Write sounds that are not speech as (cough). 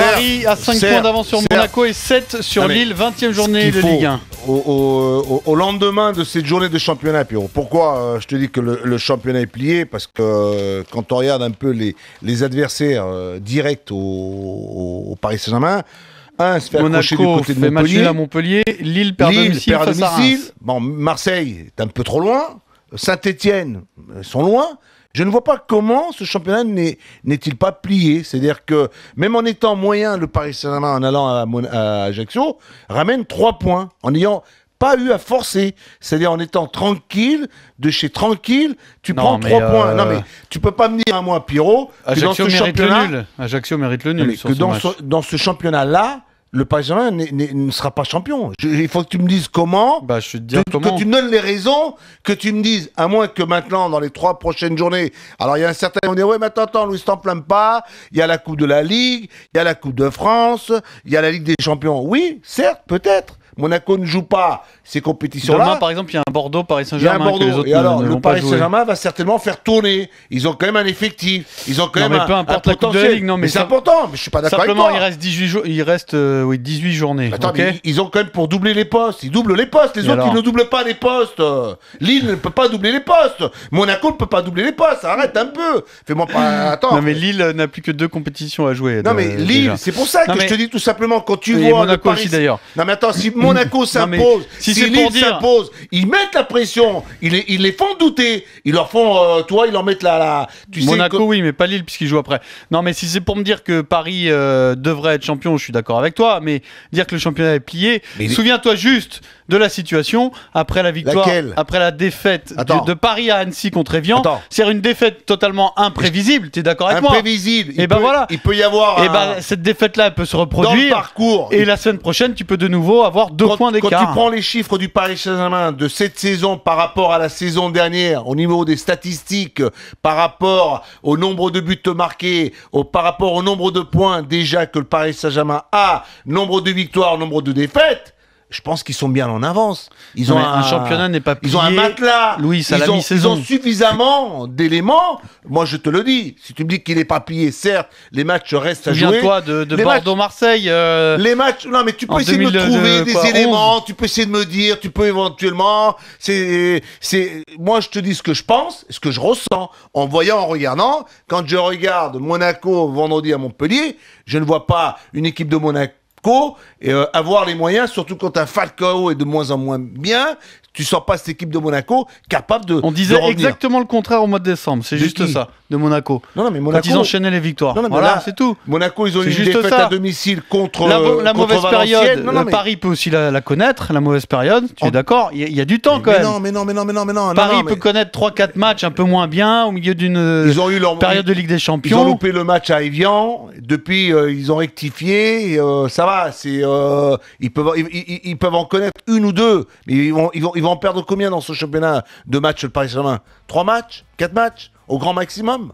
Paris a 5 points d'avance sur Monaco et 7 sur Lille, 20e journée de Ligue 1. Au, lendemain de cette journée de championnat, Pierrot. Pourquoi euh, je te dis que le, championnat est plié Parce que euh, quand on regarde un peu les, adversaires euh, directs au, Paris Saint-Germain, un se fait de Montpellier. Match à Montpellier, Lille perd Lille, domicile, Bon, Marseille est un peu trop loin. Saint-Étienne euh, sont loin. Je ne vois pas comment ce championnat n'est-il pas plié. C'est-à-dire que même en étant moyen, le Paris Saint-Germain en allant à, Ajaccio ramène trois points en n'ayant pas eu à forcer. C'est-à-dire en étant tranquille, de chez tranquille, tu prends trois points. Euh, non, mais tu peux pas me dire à moi, Pierrot, Ajaccio que ce Le nul. Ajaccio mérite le nul. que dans ce championnat-là, le PSG ne sera pas champion. il faut que tu me dises comment. Bah, je que, tu me donnes les raisons, que tu me dises, à moins que maintenant, dans les trois prochaines journées, alors il y a un certain, on dit, ouais, mais attends, attends, Louis, t'en pas, il y a la Coupe de la Ligue, il y a la Coupe de France, il y a la Ligue des Champions. Oui, certes, peut-être. Monaco ne joue pas ces compétitions-là. Demain, par exemple, il y a un Bordeaux, Paris Saint-Germain. alors, le Paris Saint-Germain va certainement faire tourner. Ils ont quand même un effectif. Ils ont quand même mais peu importe la potentiel. mais, c'est important. Mais je suis pas d'accord avec toi. Simplement, il reste 18, jours. il reste, euh, oui, 18 journées. ils, ont quand même pour doubler les postes. Ils doublent les postes. Les autres, ils ne doublent pas les postes. Lille ne peut pas doubler les postes. Monaco ne peut pas doubler les postes. Arrête un peu. Fais-moi pas. (laughs) Attends. Non, mais Lille n'a plus que deux compétitions à jouer. Non, mais euh, Lille, c'est pour ça que je te dis tout simplement quand tu vois. Monaco aussi d'ailleurs. Non, mais attends, si (clears throat) Monaco s'impose, si c'est Lille s'impose, ils mettent la pression, ils les, ils font douter, ils leur font, euh, toi, ils leur mettent la. la tu Monaco, oui, mais pas Lille, puisqu'ils jouent après. Non, mais si c'est pour me dire que Paris euh, devrait être champion, je suis d'accord avec toi, mais dire que le championnat est plié, souviens-toi juste de la situation après la victoire, après la défaite de, Paris à Annecy contre Evian. C'est une défaite totalement imprévisible, tu es d'accord avec moi Imprévisible. Et eh ben voilà. Il peut y avoir. Et eh ben, cette défaite-là, elle peut se reproduire. Dans le parcours. Et la semaine prochaine, tu peux de nouveau avoir quand, points tu prends les chiffres du Paris Saint-Germain de cette saison par rapport à la saison dernière, au niveau des statistiques, par rapport au nombre de buts marqués, au, par rapport au nombre de points déjà que le Paris Saint-Germain a, nombre de victoires, nombre de défaites, je pense qu'ils sont bien en avance. Ils ont un, championnat n'est pas plié. Ils ont un matelas. Louis, ils, ont, suffisamment d'éléments. Moi, je te le dis. Si tu me dis qu'il n'est pas plié, certes, les matchs restent à jouer. toi de, de Bordeaux-Marseille. Euh, les matchs. Non, mais tu peux essayer de me trouver des éléments. Tu peux essayer de me dire. Tu peux éventuellement. C'est, c'est. Moi, je te dis ce que je pense, ce que je ressens en voyant, en regardant. Quand je regarde Monaco vendredi à Montpellier, je ne vois pas une équipe de Monaco et euh, avoir les moyens, surtout quand un Falcao est de moins en moins bien, tu sors pas cette équipe de Monaco capable de. On disait exactement le contraire au mois de décembre, c'est juste ça, de Monaco. Non, non, mais Monaco. Quand ils enchaînaient les victoires. voilà, c'est tout. Monaco, ils ont eu une à domicile contre. La, euh, mauvaise période, Paris peut aussi la, connaître, la mauvaise période, tu es d'accord Il y, a du temps quand mais même. Non, mais non, mais non, mais non, non. Paris peut connaître 3-4 matchs un peu moins bien au milieu d'une euh, période de Ligue des Champions. Ils ont loupé le match à Evian, depuis ils ont rectifié, ça va c'est euh, ils peuvent ils, peuvent en connaître une ou deux, mais ils vont ils vont ils vont en perdre combien dans ce championnat de matchs le Paris Saint-Germain Trois matchs, quatre matchs au grand maximum.